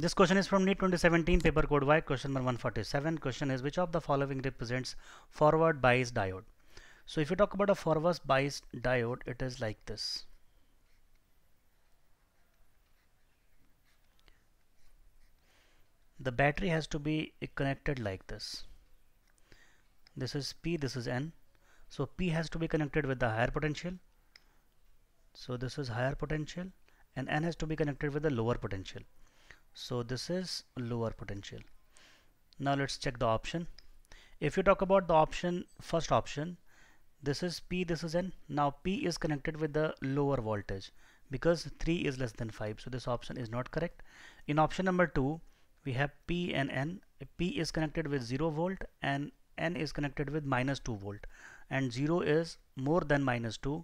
This question is from NEET 2017 paper code Y question number 147. Question is which of the following represents forward bias diode? So if you talk about a forward bias diode, it is like this. The battery has to be connected like this. This is P, this is N. So P has to be connected with the higher potential. So this is higher potential and N has to be connected with the lower potential so this is lower potential now let's check the option if you talk about the option first option this is P this is N now P is connected with the lower voltage because 3 is less than 5 so this option is not correct in option number 2 we have P and N P is connected with 0 volt and N is connected with minus 2 volt and 0 is more than minus 2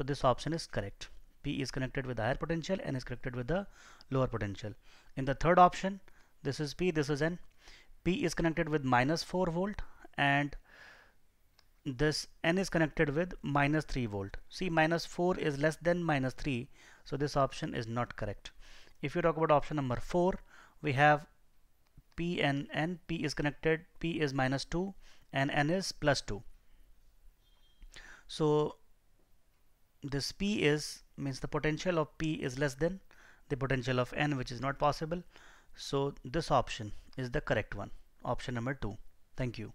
so this option is correct P is connected with the higher potential and is connected with the lower potential. In the third option, this is P, this is N. P is connected with minus 4 volt and this N is connected with minus 3 volt. See minus 4 is less than minus 3 so this option is not correct. If you talk about option number 4 we have P and N. P is connected, P is minus 2 and N is plus 2. So this P is means the potential of P is less than the potential of N which is not possible so this option is the correct one option number two thank you